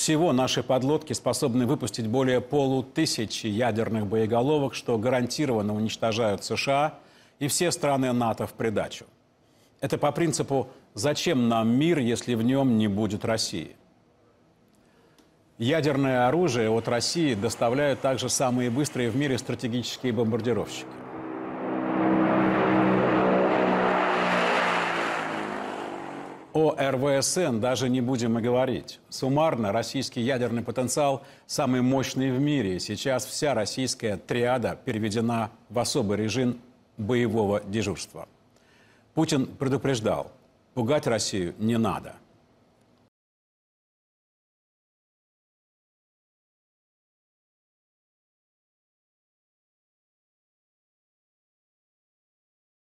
Всего наши подлодки способны выпустить более полутысячи ядерных боеголовок, что гарантированно уничтожают США и все страны НАТО в придачу. Это по принципу «зачем нам мир, если в нем не будет России?». Ядерное оружие от России доставляют также самые быстрые в мире стратегические бомбардировщики. О РВСН даже не будем и говорить. Суммарно российский ядерный потенциал самый мощный в мире. Сейчас вся российская триада переведена в особый режим боевого дежурства. Путин предупреждал, пугать Россию не надо –